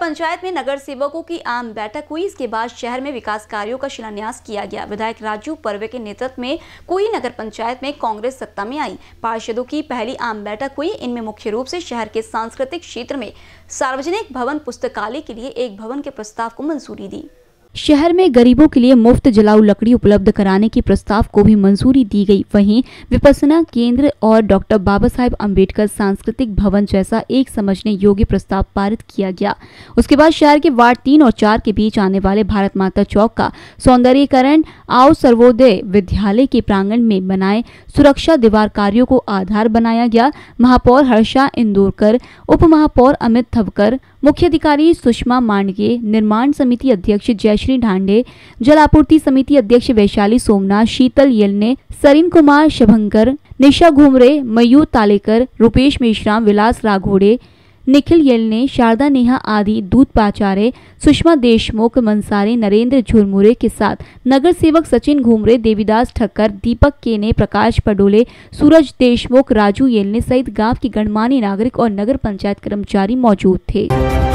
पंचायत में नगर सेवकों की आम बैठक हुई इसके बाद शहर में विकास कार्यों का शिलान्यास किया गया विधायक राजू पर्वे के नेतृत्व में कोई नगर पंचायत में कांग्रेस सत्ता में आई पार्षदों की पहली आम बैठक हुई इनमें मुख्य रूप से शहर के सांस्कृतिक क्षेत्र में सार्वजनिक भवन पुस्तकालय के लिए एक भवन के प्रस्ताव को मंजूरी दी शहर में गरीबों के लिए मुफ्त जलाऊ लकड़ी उपलब्ध कराने के प्रस्ताव को भी मंजूरी दी गई वहीं विपसना केंद्र और डॉक्टर बाबा साहेब अम्बेडकर सांस्कृतिक भवन जैसा एक समझने योग्य प्रस्ताव पारित किया गया उसके बाद शहर के वार्ड तीन और चार के बीच आने वाले भारत माता चौक का सौंदर्यकरण आओ सर्वोदय विद्यालय के प्रांगण में बनाए सुरक्षा दीवार कार्यो को आधार बनाया गया महापौर हर्षा इंदोरकर उप महापौर अमित थवकर मुख्य अधिकारी सुषमा मांडगे निर्माण समिति अध्यक्ष जय दक्षिणी ढांडे जल आपूर्ति समिति अध्यक्ष वैशाली सोमनाथ शीतल येल ने सरिन कुमार शभंकर निशा घुमरे मयूर तालेकर रूपेश मेश्राम विलास राघोड़े निखिल येल ने शारदा नेहा आदि दूध पाचारे सुषमा देशमुख मंसारे नरेंद्र झुरमुरे के साथ नगर सेवक सचिन घूमरे देवीदास ठक्कर दीपक के ने प्रकाश पडोले सूरज देशमुख राजू येल ने सहित गांव के गणमान्य नागरिक और नगर पंचायत कर्मचारी मौजूद थे